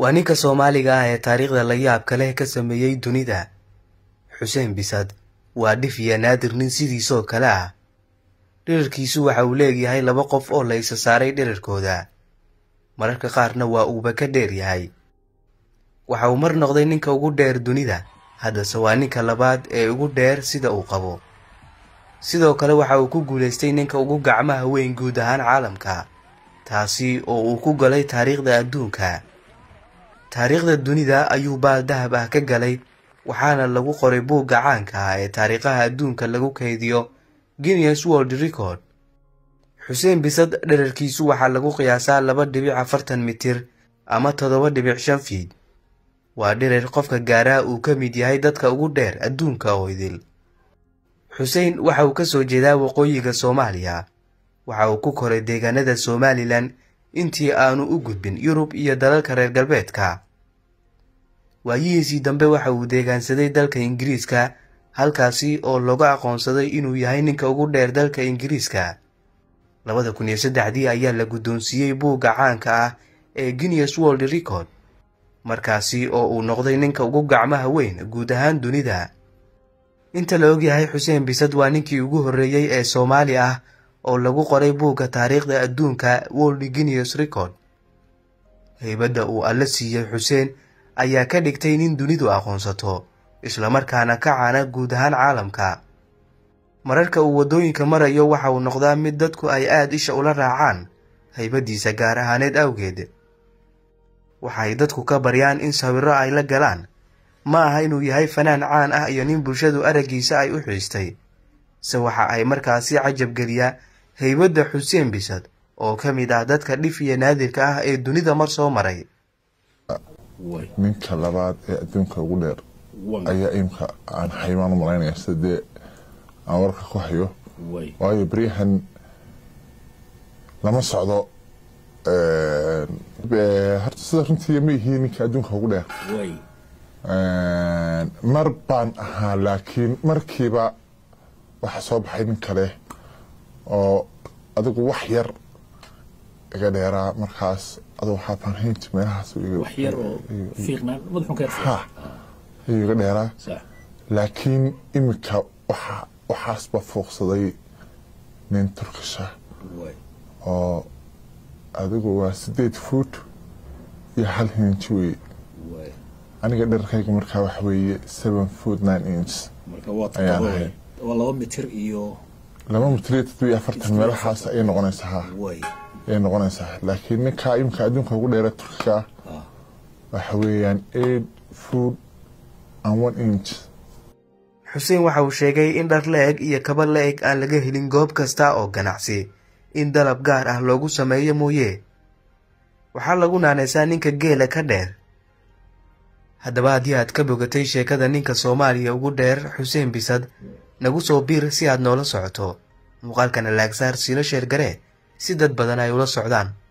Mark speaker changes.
Speaker 1: waa ninka soomaaliga ah ee taariikhda laga yaabka leh ka sameeyey dunida xuseen bisad waa dhif iyo naadir nin sidiisoo kale ah dhirirkiisu waxa uu leeyahay laba qof oo la isa saaray dhirarkooda mararka qaarna waa uuba ka dheer yahay waxa uu mar noqday ninka ugu dheer dunida haddase waa ninka labaad ee ugu dheer sida uu qabo sidoo kale waxa uu ku guulaystay ninka ugu gacmaha weyn guud ahaan caalamka taasi oo uu ku galay taariikhda adduunka taariikhda dunida ayuu baal dahab ah ka galay waxaana lagu qoray buugga caanka ah ee taariikhaha adduunka lagu kaydiyo guineas world record xuseen bisad dherarkiisu waxaa lagu qiyaasaa laba dhibic afartan mitir ama toddoba dhibic shan fiid waa dherer qofka gaaraa uu ka mid yahay dadka ugu dheer adduunka oo idil xuseen waxa uu ka soo jeedaa waqooyiga soomaaliya waxa uu ku koray deegaanada somalilan intii aanu u gudbin yurub iyo dalalka reer galbeedka waayihiisii dambe waxa uu deegaansaday dalka ingiriiska halkaasi oo lagu aqoonsaday inuu yahay ninka ugu dheer dalka ingiriiska labada kun iyo saddexdii ayaa la guddoonsiiyey buugga caanka ah ee guineas world record markaasi oo uu noqday ninka ugu gacmaha weyn guud ahaan dunida inta la og yahay xuseen bisad waa ninkii ugu horreeyey ee soomaali ah oo lagu qoray buugga taariikhda adduunka world guineas record heybadda uu alla siiyey xuseen ayaa ka dhigtay nin dunidu aqoonsato islamarkaana ka caana guud ahaan caalamka mararka uu waddooyinka marayo waxa uu noqdaa mid dadku ay aad isha ula raacaan haybaddiisa gaar ahaaneed awgeed waxay dadku ka baryaan in sawirro ay la galaan ma aha inuu yahay fanaan caan ah iyo nin bulshadu araggiisa ay u xiistay se waxa ay markaasi cajabgeliyaa haybadda xuseen bisad oo ka mid ah dadka dhif iyo naadirka ah ee dunida mar soo maray
Speaker 2: ninka labaad ee adduunka ugu dheer ayaa imka aan haymaan u malaynaya sida dee aan warka ku hayo waayo beryahan lama socdo horta sida runtii ma yihiin ninka adduunka ugu dheer mar baan ahaa laakiin markiiba waxa soo baxay nin kale oo adigu wax yar iga dheeraa markaas ad waxaa fariint meelahaas ayuu iga dheeraa laakiin iminka waxaasba fuuqsaday nin turkisha oo adigu waa sideed fuut iyo hal hininti wey aniga dherarkayga markaa wax weeye seven foot nine inch
Speaker 1: ayaa ahay laba mitir iyo
Speaker 2: todoba afartan meelahaas ayay noqonaysa haa ay noqonaysaa laakiin ninkaa imika adduunka ugu dheera turkiga ah waxa weeyaan aid food and one inch
Speaker 1: xuseen waxa uu sheegay in dhar la-eg iyo kaba la-eg aan laga helin goob kasta oo ganacsi in dalab gaar ah loogu sameeyo mooye waxaa lagu naanaysaa ninka geela ka dheer haddaba haddii aad ka bogatay sheekada ninka soomaaliya ugu dheer xuseen bisad nagu soo biir si aad noola socoto muuqaalkan alaagsaar siino sheer garee si dad badan ay ula socdaan